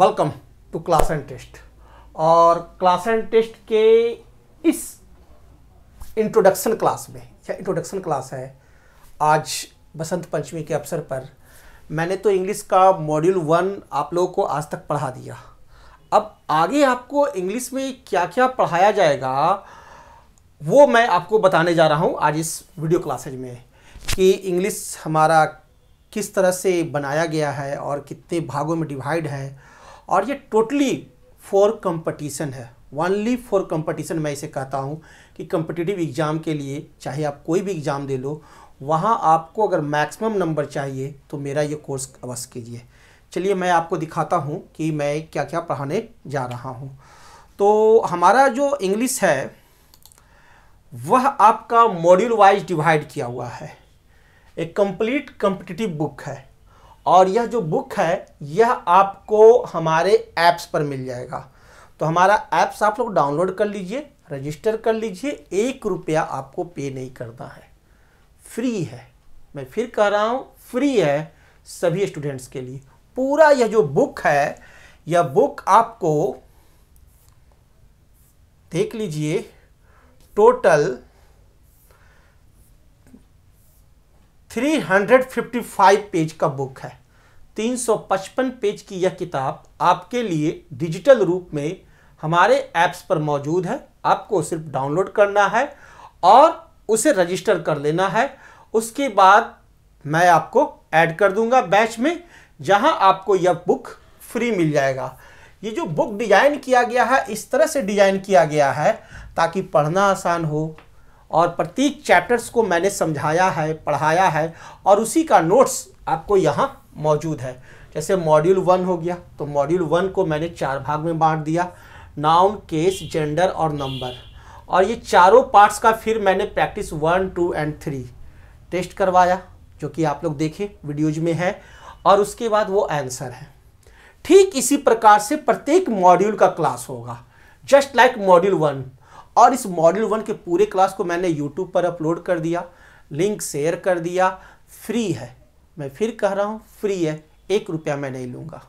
welcome to class and test और class and test के इस इंट्रोडक्शन क्लास में या इंट्रोडक्शन क्लास है आज बसंत पंचमी के अवसर पर मैंने तो इंग्लिश का मॉड्यूल वन आप लोगों को आज तक पढ़ा दिया अब आगे आपको इंग्लिश में क्या क्या पढ़ाया जाएगा वो मैं आपको बताने जा रहा हूँ आज इस वीडियो क्लासेज में कि इंग्लिश हमारा किस तरह से बनाया गया है और कितने भागों में डिवाइड है और ये टोटली फॉर कंपटीशन है वनली फॉर कंपटीशन मैं इसे कहता हूँ कि कंपटिटिव एग्ज़ाम के लिए चाहे आप कोई भी एग्ज़ाम दे लो वहाँ आपको अगर मैक्सिमम नंबर चाहिए तो मेरा ये कोर्स अवश्य कीजिए चलिए मैं आपको दिखाता हूँ कि मैं क्या क्या पढ़ाने जा रहा हूँ तो हमारा जो इंग्लिश है वह आपका मॉड्यूल वाइज डिवाइड किया हुआ है एक कंप्लीट कम्पिटिटिव बुक है और यह जो बुक है यह आपको हमारे ऐप्स पर मिल जाएगा तो हमारा ऐप्स आप लोग डाउनलोड कर लीजिए रजिस्टर कर लीजिए एक रुपया आपको पे नहीं करना है फ्री है मैं फिर कह रहा हूँ फ्री है सभी स्टूडेंट्स के लिए पूरा यह जो बुक है यह बुक आपको देख लीजिए टोटल 355 पेज का बुक है 355 पेज की यह किताब आपके लिए डिजिटल रूप में हमारे ऐप्स पर मौजूद है आपको सिर्फ डाउनलोड करना है और उसे रजिस्टर कर लेना है उसके बाद मैं आपको ऐड कर दूंगा बैच में जहां आपको यह बुक फ्री मिल जाएगा ये जो बुक डिजाइन किया गया है इस तरह से डिजाइन किया गया है ताकि पढ़ना आसान हो और प्रत्येक चैप्टर्स को मैंने समझाया है पढ़ाया है और उसी का नोट्स आपको यहाँ मौजूद है जैसे मॉड्यूल वन हो गया तो मॉड्यूल वन को मैंने चार भाग में बांट दिया नाउन केस जेंडर और नंबर और ये चारों पार्ट्स का फिर मैंने practice one two and three test करवाया जो कि आप लोग देखें वीडियोज में है और उसके बाद वो आंसर है ठीक इसी प्रकार से प्रत्येक मॉड्यूल का क्लास होगा जस्ट लाइक मॉड्यूल वन और इस मॉड्यूल वन के पूरे क्लास को मैंने यूट्यूब पर अपलोड कर दिया लिंक शेयर कर दिया फ्री है मैं फिर कह रहा हूँ फ्री है एक रुपया मैं नहीं लूँगा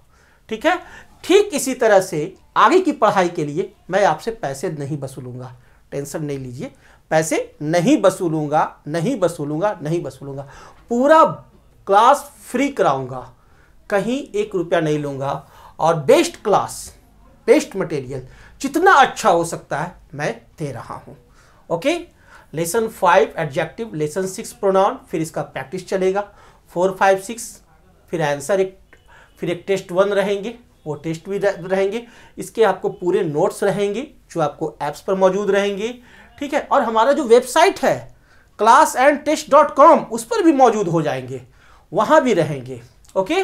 ठीक है ठीक इसी तरह से आगे की पढ़ाई के लिए मैं आपसे पैसे नहीं वसूलूंगा टेंशन नहीं लीजिए पैसे नहीं वसूलूंगा नहीं वसूलूंगा नहीं वसूलूंगा पूरा क्लास फ्री कराऊंगा कहीं एक रुपया नहीं लूँगा और बेस्ट क्लास बेस्ट मटेरियल जितना अच्छा हो सकता है मैं दे रहा हूँ okay lesson five adjective lesson six pronoun फिर इसका प्रैक्टिस चलेगा फोर फाइव सिक्स फिर आंसर एक फिर एक टेस्ट वन रहेंगे वो टेस्ट भी रहेंगे इसके आपको पूरे नोट्स रहेंगे जो आपको ऐप्स पर मौजूद रहेंगे ठीक है और हमारा जो वेबसाइट है class and test dot com उस पर भी मौजूद हो जाएंगे वहाँ भी रहेंगे ओके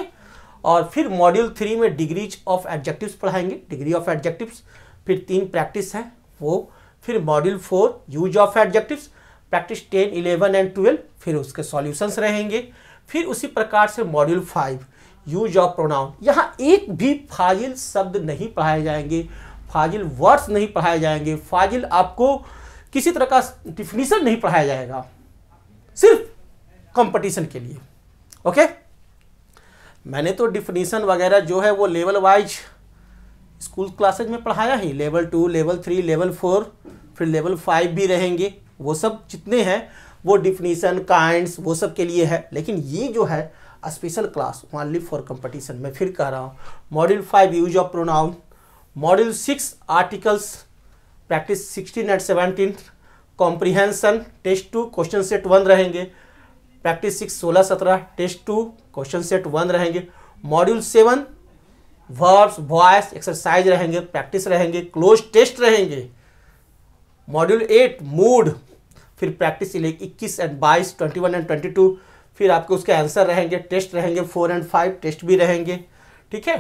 और फिर मॉड्यूल थ्री में डिग्रीज ऑफ एडजेक्टिव्स पढ़ाएंगे डिग्री ऑफ एडजेक्टिव्स फिर तीन प्रैक्टिस हैं वो फिर module four use of adjectives practice ten eleven and twelve फिर उसके सॉल्यूशंस रहेंगे फिर उसी प्रकार से module five use of pronoun यहाँ एक भी फाजिल शब्द नहीं पढ़ाए जाएंगे फाजिल वर्ड्स नहीं पढ़ाए जाएंगे फाजिल आपको किसी तरह का डिफिनीशन नहीं पढ़ाया जाएगा सिर्फ कंपटीशन के लिए ओके मैंने तो डिफिनीशन वगैरह जो है वो लेवल वाइज स्कूल क्लासेज में पढ़ाया ही level two level three level four फिर लेवल फाइव भी रहेंगे वो सब जितने हैं वो डिफिनीसन काइंड्स वो सब के लिए है लेकिन ये जो है special class only for competition मैं फिर कह रहा हूँ module five use of pronoun module six articles practice sixteen and seventeen comprehension test two question set one रहेंगे प्रैक्टिस सिक्स सोलह सत्रह test two question set one रहेंगे module seven verbs voice exercise रहेंगे प्रैक्टिस रहेंगे cloze test रहेंगे module eight mood फिर practice इक्कीस and बाईस twenty one and twenty two फिर आपके उसके आंसर रहेंगे टेस्ट रहेंगे फोर एंड फाइव टेस्ट भी रहेंगे ठीक है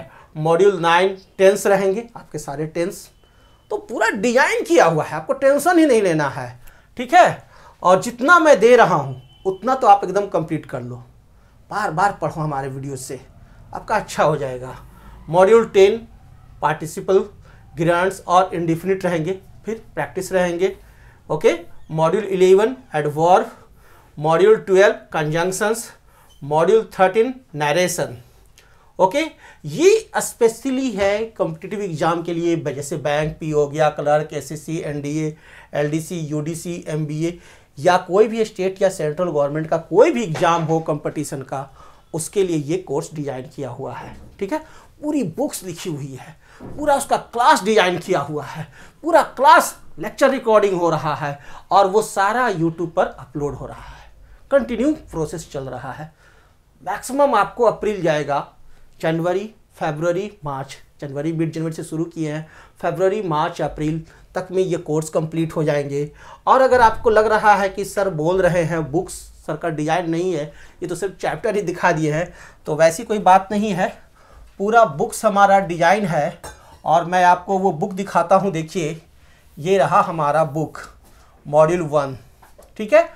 मॉड्यूल नाइन टेंस रहेंगे आपके सारे टेंस तो पूरा डिजाइन किया हुआ है आपको टेंशन ही नहीं लेना है ठीक है और जितना मैं दे रहा हूँ उतना तो आप एकदम कंप्लीट कर लो बार बार पढ़ो हमारे वीडियो से आपका अच्छा हो जाएगा मॉड्यूल टेन पार्टिसिपल ग्रांट्स और इंडिफिनिट रहेंगे फिर प्रैक्टिस रहेंगे okay module eleven adverb module twelve conjunctions module thirteen narration okay ये स्पेशली है कॉम्पिटिटिव एग्जाम के लिए जैसे बैंक पी हो गया clerk S S C N D L D C U D C M B A या कोई भी स्टेट या सेंट्रल गवर्नमेंट का कोई भी एग्जाम हो कंपटीशन का उसके लिए ये कोर्स डिजाइन किया हुआ है ठीक है पूरी बुक्स लिखी हुई है पूरा उसका क्लास डिजाइन किया हुआ है पूरा क्लास लेक्चर रिकॉर्डिंग हो रहा है और वो सारा यूट्यूब पर अपलोड हो रहा है कंटिन्यू प्रोसेस चल रहा है मैक्सिमम आपको अप्रैल जाएगा जनवरी फेबररी मार्च जनवरी मिड जनवरी से शुरू किए हैं फेबररी मार्च अप्रैल तक में ये कोर्स कंप्लीट हो जाएंगे और अगर आपको लग रहा है कि सर बोल रहे हैं बुक्स सर का डिजाइन नहीं है ये तो सिर्फ चैप्टर ही दिखा दिए हैं तो वैसी कोई बात नहीं है पूरा बुक्स हमारा डिजाइन है और मैं आपको वो बुक दिखाता हूँ देखिए ये रहा हमारा बुक मॉड्यूल वन ठीक है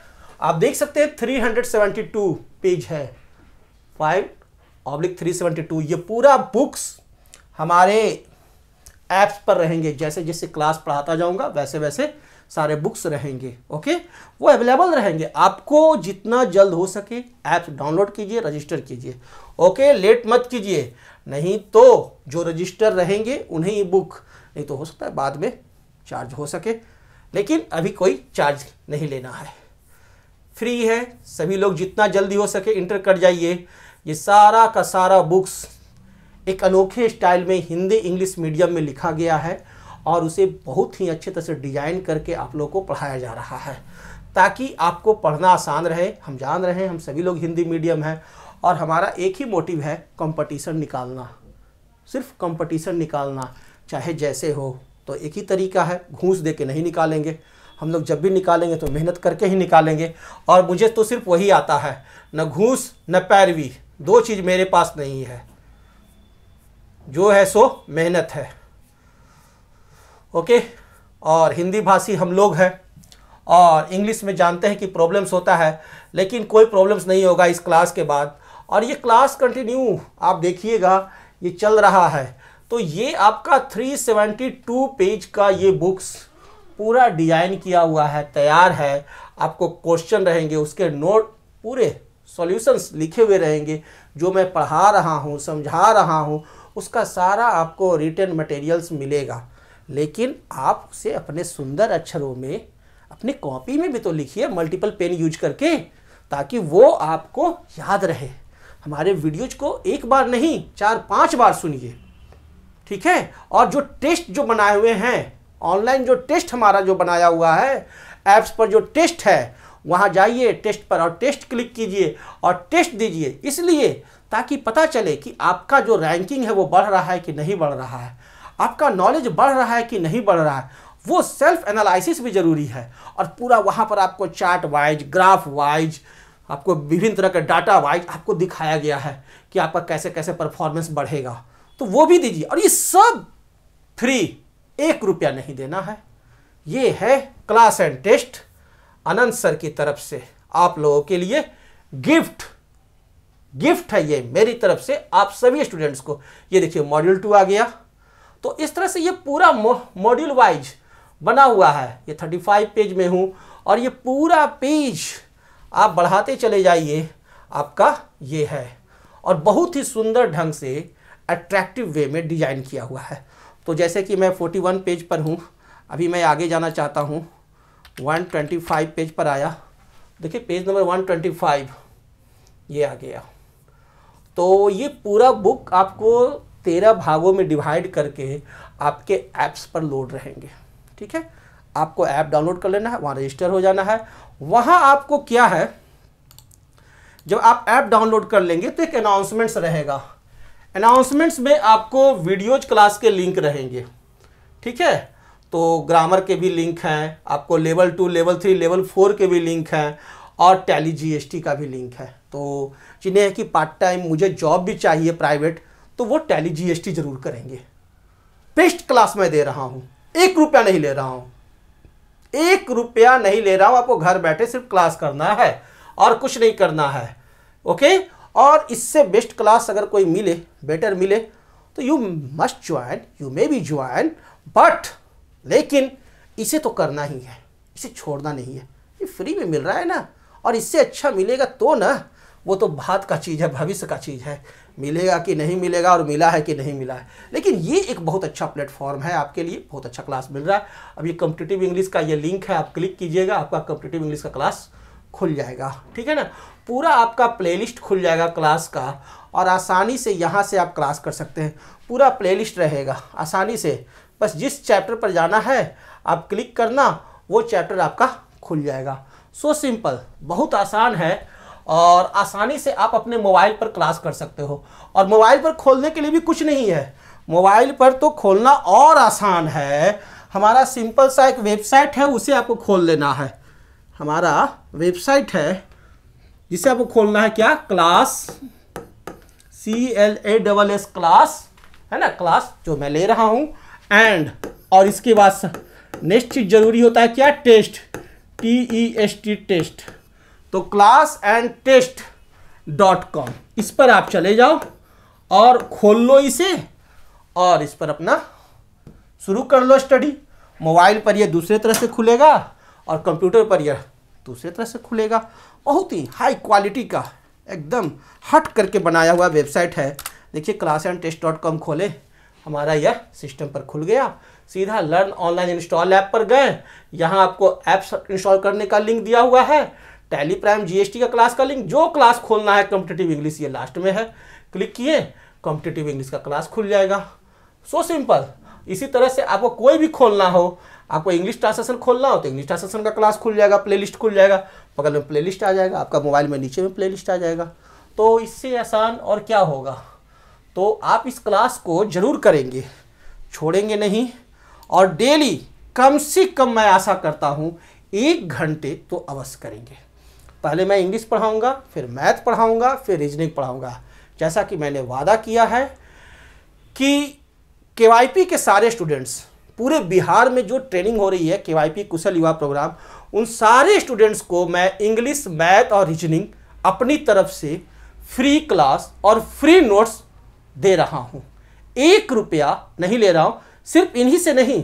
आप देख सकते हैं 372 पेज है फाइव ऑब्लिक 372 ये पूरा बुक्स हमारे ऐप्स पर रहेंगे जैसे जैसे क्लास पढ़ाता जाऊंगा वैसे वैसे सारे बुक्स रहेंगे ओके वो अवेलेबल रहेंगे आपको जितना जल्द हो सके ऐप्स डाउनलोड कीजिए रजिस्टर कीजिए ओके लेट मत कीजिए नहीं तो जो रजिस्टर रहेंगे उन्हें ई बुक नहीं तो हो सकता है बाद में चार्ज हो सके लेकिन अभी कोई चार्ज नहीं लेना है फ्री है सभी लोग जितना जल्दी हो सके इंटर कर जाइए ये सारा का सारा बुक्स एक अनोखे स्टाइल में हिंदी इंग्लिश मीडियम में लिखा गया है और उसे बहुत ही अच्छे तरह से डिजाइन करके आप लोगों को पढ़ाया जा रहा है ताकि आपको पढ़ना आसान रहे हम जान रहे हैं हम सभी लोग हिंदी मीडियम हैं और हमारा एक ही मोटिव है कंपटीशन निकालना सिर्फ कंपटीशन निकालना चाहे जैसे हो तो एक ही तरीका है घूस दे के नहीं निकालेंगे हम लोग जब भी निकालेंगे तो मेहनत करके ही निकालेंगे और मुझे तो सिर्फ वही आता है न घूस न पैरवी दो चीज़ मेरे पास नहीं है जो है सो मेहनत है ओके और हिंदी भाषी हम लोग हैं और इंग्लिश में जानते हैं कि प्रॉब्लम्स होता है लेकिन कोई प्रॉब्लम्स नहीं होगा इस क्लास के बाद और ये क्लास कंटिन्यू आप देखिएगा ये चल रहा है तो ये आपका 372 पेज का ये बुक्स पूरा डिजाइन किया हुआ है तैयार है आपको क्वेश्चन रहेंगे उसके नोट पूरे सॉल्यूशंस लिखे हुए रहेंगे जो मैं पढ़ा रहा हूँ समझा रहा हूँ उसका सारा आपको रिटर्न मटेरियल्स मिलेगा लेकिन आप उसे अपने सुंदर अक्षरों में अपनी कॉपी में भी तो लिखिए मल्टीपल पेन यूज करके ताकि वो आपको याद रहे हमारे वीडियोज को एक बार नहीं चार पाँच बार सुनिए ठीक है और जो टेस्ट जो बनाए हुए हैं ऑनलाइन जो टेस्ट हमारा जो बनाया हुआ है ऐप्स पर जो टेस्ट है वहाँ जाइए टेस्ट पर और टेस्ट क्लिक कीजिए और टेस्ट दीजिए इसलिए ताकि पता चले कि आपका जो रैंकिंग है वो बढ़ रहा है कि नहीं बढ़ रहा है आपका नॉलेज बढ़ रहा है कि नहीं बढ़ रहा है वो सेल्फ एनालिसिस भी ज़रूरी है और पूरा वहाँ पर आपको चार्ट वाइज ग्राफ वाइज आपको विभिन्न तरह का डाटा वाइज आपको दिखाया गया है कि आपका कैसे कैसे परफॉर्मेंस बढ़ेगा तो वो भी दीजिए और ये सब फ्री एक रुपया नहीं देना है ये है class and test Anant sir की तरफ से आप लोगों के लिए गिफ्ट गिफ्ट है ये मेरी तरफ से आप सभी स्टूडेंट्स को ये देखिए मॉड्यूल टू आ गया तो इस तरह से ये पूरा मॉड्यूल वाइज बना हुआ है ये थर्टी फाइव पेज में हूँ और ये पूरा पेज आप बढ़ाते चले जाइए आपका ये है और बहुत ही सुंदर ढंग से अट्रैक्टिव वे में डिजाइन किया हुआ है तो जैसे कि मैं 41 पेज पर हूँ अभी मैं आगे जाना चाहता हूँ 125 पेज पर आया देखिए पेज नंबर 125 ये आ गया तो ये पूरा बुक आपको तेरह भागों में डिवाइड करके आपके ऐप्स पर लोड रहेंगे ठीक है आपको ऐप डाउनलोड कर लेना है वहाँ रजिस्टर हो जाना है वहाँ आपको क्या है जब आप ऐप डाउनलोड कर लेंगे तो एक अनाउंसमेंट्स रहेगा अनाउंसमेंट्स में आपको वीडियोज क्लास के लिंक रहेंगे ठीक है तो ग्रामर के भी लिंक हैं आपको level two level three level four के भी लिंक हैं और टैली जीएसटी का भी लिंक है तो जिन्हें है कि पार्ट टाइम मुझे जॉब भी चाहिए प्राइवेट तो वो टैली जीएसटी जरूर करेंगे बेस्ट क्लास में दे रहा हूँ एक रुपया नहीं ले रहा हूँ एक रुपया नहीं ले रहा हूं आपको घर बैठे सिर्फ क्लास करना है और कुछ नहीं करना है ओके और इससे बेस्ट क्लास अगर कोई मिले बेटर मिले तो you must join you may be join but लेकिन इसे तो करना ही है इसे छोड़ना नहीं है ये फ्री में मिल रहा है ना और इससे अच्छा मिलेगा तो ना वो तो भात का चीज़ है भविष्य का चीज़ है मिलेगा कि नहीं मिलेगा और मिला है कि नहीं मिला है लेकिन ये एक बहुत अच्छा प्लेटफॉर्म है आपके लिए बहुत अच्छा क्लास मिल रहा है अब ये कम्पिटेटिव इंग्लिश का ये लिंक है आप क्लिक कीजिएगा आपका कम्पिटेटिव इंग्लिश का क्लास खुल जाएगा ठीक है ना पूरा आपका प्ले खुल जाएगा क्लास का और आसानी से यहाँ से आप क्लास कर सकते हैं पूरा प्ले रहेगा आसानी से बस जिस चैप्टर पर जाना है आप क्लिक करना वो चैप्टर आपका खुल जाएगा सो so सिंपल बहुत आसान है और आसानी से आप अपने मोबाइल पर क्लास कर सकते हो और मोबाइल पर खोलने के लिए भी कुछ नहीं है मोबाइल पर तो खोलना और आसान है हमारा सिंपल सा एक वेबसाइट है उसे आपको खोल लेना है हमारा वेबसाइट है जिसे आपको खोलना है क्या class C L A double S class है ना क्लास जो मैं ले रहा हूँ एंड और इसके बाद नेक्स्ट चीज जरूरी होता है क्या test T E S T test तो class and test dot com इस पर आप चले जाओ और खोल लो इसे और इस पर अपना शुरू कर लो स्टडी मोबाइल पर यह दूसरे तरह से खुलेगा और कंप्यूटर पर यह दूसरे तरह से खुलेगा बहुत ही हाई क्वालिटी का एकदम हट करके बनाया हुआ वेबसाइट है देखिए class and test dot com खोले हमारा यह सिस्टम पर खुल गया सीधा लर्न ऑनलाइन इंस्टॉल ऐप पर गए यहाँ आपको ऐप्स इंस्टॉल करने का लिंक दिया हुआ है टैली प्राइम जीएसटी का क्लास का लिंक जो क्लास खोलना है कॉम्पिटेटिव इंग्लिश ये लास्ट में है क्लिक किए कॉम्पिटेटिव इंग्लिश का क्लास खुल जाएगा सो so सिंपल इसी तरह से आपको कोई भी खोलना हो आपको इंग्लिश ट्रांसलेशन खोलना हो तो इंग्लिश ट्रांसलेशन का क्लास खुल जाएगा प्लेलिस्ट खुल जाएगा बगल में प्लेलिस्ट आ जाएगा आपका मोबाइल में नीचे में प्लेलिस्ट आ जाएगा तो इससे आसान और क्या होगा तो आप इस क्लास को ज़रूर करेंगे छोड़ेंगे नहीं और डेली कम से कम मैं आशा करता हूँ एक घंटे तो अवश्य करेंगे पहले मैं इंग्लिश पढ़ाऊँगा फिर मैथ पढ़ाऊँगा फिर रीजनिंग पढ़ाऊँगा जैसा कि मैंने वादा किया है कि के के सारे स्टूडेंट्स पूरे बिहार में जो ट्रेनिंग हो रही है के कुशल युवा प्रोग्राम उन सारे स्टूडेंट्स को मैं इंग्लिश मैथ और रीजनिंग अपनी तरफ से फ्री क्लास और फ्री नोट्स दे रहा हूँ एक रुपया नहीं ले रहा हूँ सिर्फ इन्हीं से नहीं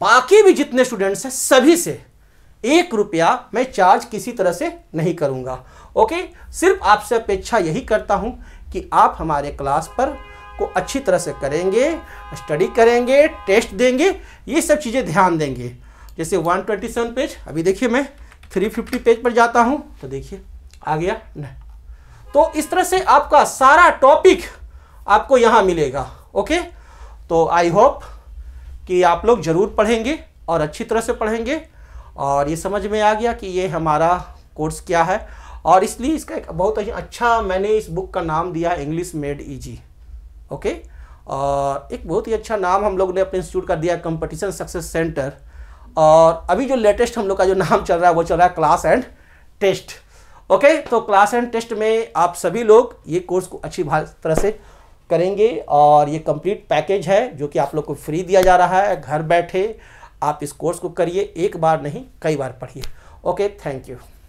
बाकी भी जितने स्टूडेंट्स हैं सभी से एक रुपया मैं चार्ज किसी तरह से नहीं करूँगा ओके सिर्फ आपसे अपेक्षा यही करता हूँ कि आप हमारे क्लास पर को अच्छी तरह से करेंगे स्टडी करेंगे टेस्ट देंगे ये सब चीज़ें ध्यान देंगे जैसे 127 पेज अभी देखिए मैं 350 पेज पर जाता हूँ तो देखिए आ गया नहीं तो इस तरह से आपका सारा टॉपिक आपको यहाँ मिलेगा ओके तो आई होप कि आप लोग ज़रूर पढ़ेंगे और अच्छी तरह से पढ़ेंगे और ये समझ में आ गया कि ये हमारा कोर्स क्या है और इसलिए इसका एक बहुत ही अच्छा मैंने इस बुक का नाम दिया इंग्लिश मेड ईजी ओके और एक बहुत ही अच्छा नाम हम लोग ने अपने इंस्टीट्यूट का दिया कंपटीशन सक्सेस सेंटर और अभी जो लेटेस्ट हम लोग का जो नाम चल रहा है वो चल रहा है क्लास एंड टेस्ट ओके तो क्लास एंड टेस्ट में आप सभी लोग ये कोर्स को अच्छी तरह से करेंगे और ये कंप्लीट पैकेज है जो कि आप लोग को फ्री दिया जा रहा है घर बैठे आप इस कोर्स को करिए एक बार नहीं कई बार पढ़िए ओके थैंक यू